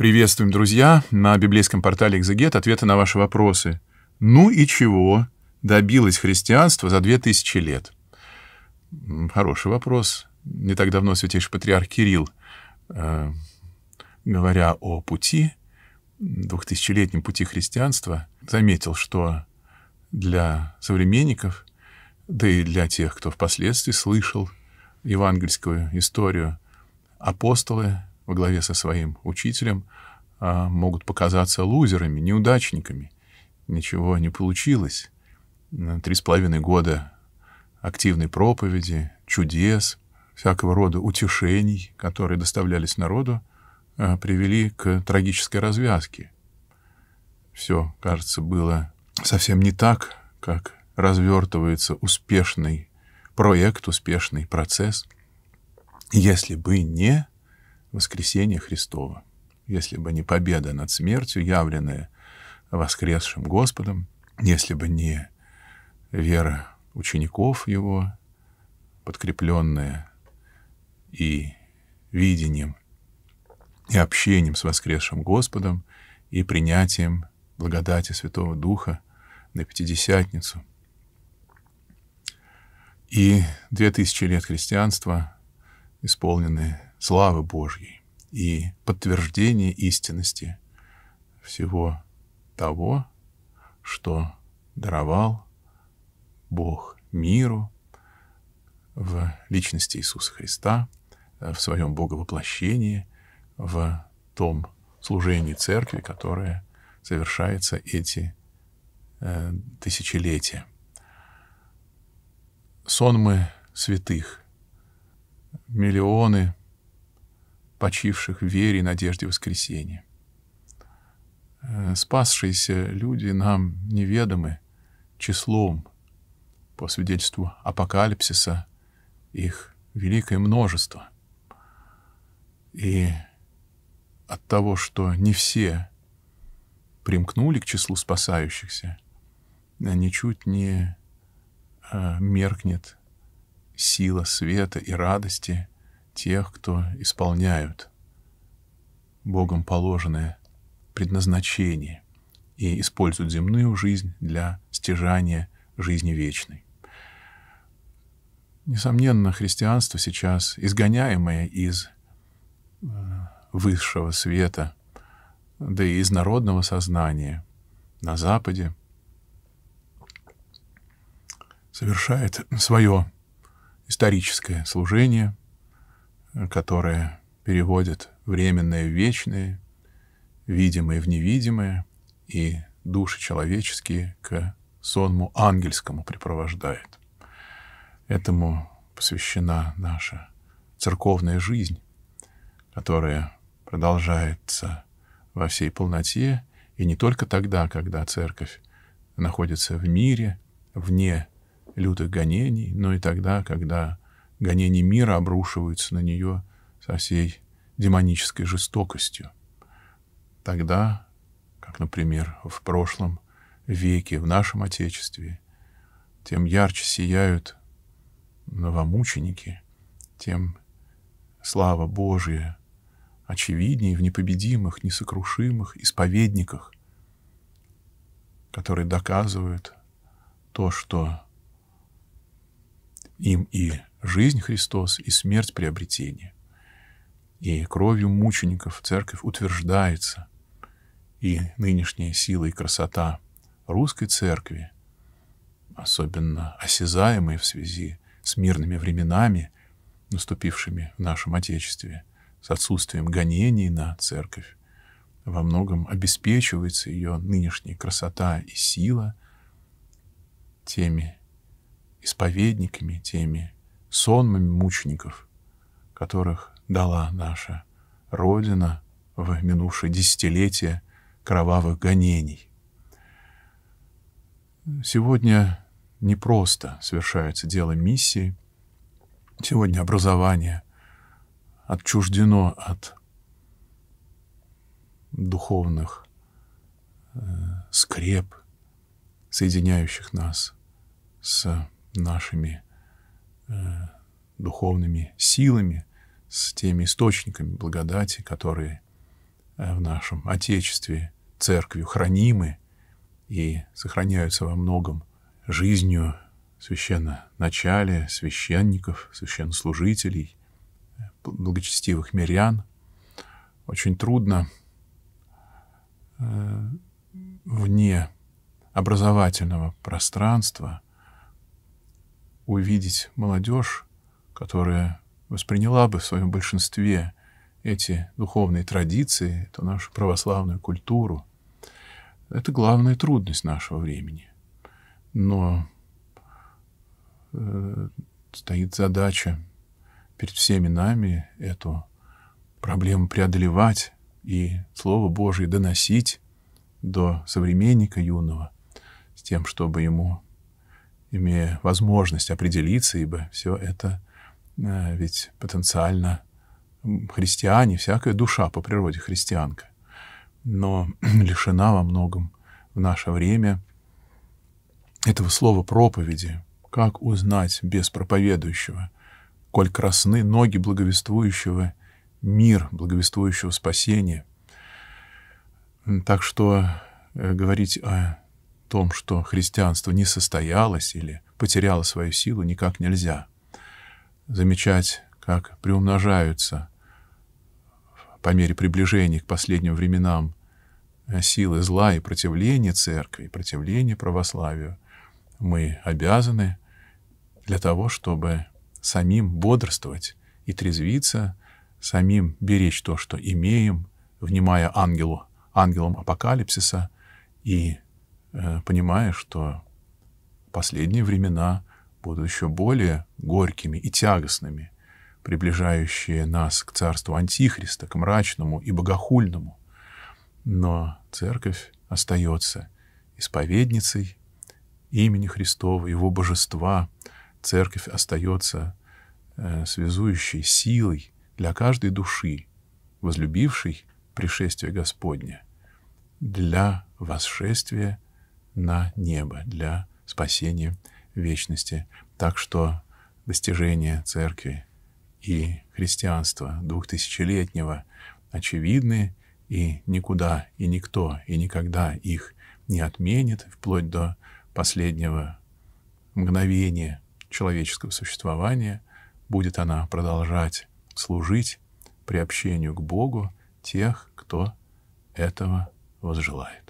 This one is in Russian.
Приветствуем, друзья, на библейском портале «Экзегет» ответы на ваши вопросы. Ну и чего добилось христианство за две тысячи лет? Хороший вопрос. Не так давно святейший патриарх Кирилл, э, говоря о пути, двухтысячелетнем пути христианства, заметил, что для современников, да и для тех, кто впоследствии слышал евангельскую историю, апостолы во главе со своим учителем а, могут показаться лузерами, неудачниками. Ничего не получилось. Три с половиной года активной проповеди, чудес, всякого рода утешений, которые доставлялись народу, а, привели к трагической развязке. Все, кажется, было совсем не так, как развертывается успешный проект, успешный процесс, если бы не воскресения Христова, если бы не победа над смертью, явленная воскресшим Господом, если бы не вера учеников Его, подкрепленная и видением, и общением с воскресшим Господом, и принятием благодати Святого Духа на Пятидесятницу. И две тысячи лет христианства, исполненные славы Божьей и подтверждение истинности всего того, что даровал Бог миру в личности Иисуса Христа, э, в своем боговоплощении, в том служении церкви, которое совершается эти э, тысячелетия. Сонмы святых, миллионы почивших в вере и надежде воскресения. Э, спасшиеся люди нам неведомы числом. По свидетельству апокалипсиса их великое множество. И от того, что не все примкнули к числу спасающихся, э, ничуть не э, меркнет сила света и радости, тех, кто исполняют Богом положенное предназначение и используют земную жизнь для стяжания жизни вечной. Несомненно, христианство сейчас, изгоняемое из э, высшего света, да и из народного сознания на Западе, совершает свое историческое служение, которое переводит временное в вечное, видимое в невидимое и души человеческие к сонму ангельскому препровождает. Этому посвящена наша церковная жизнь, которая продолжается во всей полноте, и не только тогда, когда церковь находится в мире, вне лютых гонений, но и тогда, когда гонения мира обрушиваются на нее со всей демонической жестокостью. Тогда, как, например, в прошлом веке в нашем Отечестве, тем ярче сияют новомученики, тем слава Божия очевиднее в непобедимых, несокрушимых исповедниках, которые доказывают то, что им и Жизнь Христос и смерть приобретение. И кровью мучеников церковь утверждается, и нынешняя сила и красота русской церкви, особенно осязаемые в связи с мирными временами, наступившими в нашем Отечестве, с отсутствием гонений на церковь, во многом обеспечивается ее нынешняя красота и сила теми исповедниками, теми сонмами мучеников, которых дала наша Родина в минувшее десятилетие кровавых гонений. Сегодня не просто совершается дело миссии. Сегодня образование отчуждено от духовных э, скреп, соединяющих нас с нашими Э, духовными силами, с теми источниками благодати, которые э, в нашем Отечестве, церкви хранимы и сохраняются во многом жизнью священноначале, священников, священнослужителей, э, благочестивых мирян. Очень трудно вне образовательного пространства увидеть молодежь, которая восприняла бы в своем большинстве эти духовные традиции, эту нашу православную культуру. Это главная трудность нашего времени. Но э, стоит задача перед всеми нами эту проблему преодолевать и Слово Божие доносить до современника юного с тем, чтобы ему имея возможность определиться, ибо все это э, ведь потенциально христиане, всякая душа по природе христианка, но лишена во многом в наше время этого слова проповеди. Как узнать без проповедующего, коль красны ноги благовествующего мир, благовествующего спасения? Так что э, говорить о том, что христианство не состоялось или потеряло свою силу, никак нельзя. Замечать, как приумножаются по мере приближения к последним временам силы зла и противления церкви, противления православию, мы обязаны для того, чтобы самим бодрствовать и трезвиться, самим беречь то, что имеем, внимая ангелу, ангелам апокалипсиса и Э, понимая, что последние времена будут еще более горькими и тягостными, приближающие нас к царству Антихриста, к мрачному и богохульному. Но церковь остается исповедницей имени Христова, его божества. Церковь остается э, связующей силой для каждой души, возлюбившей пришествие Господне, для восшествия на небо для спасения вечности. Так что достижения церкви и христианства двухтысячелетнего очевидны, и никуда и никто и никогда их не отменит вплоть до последнего мгновения человеческого существования, будет она продолжать служить приобщению к Богу тех, кто этого возжелает.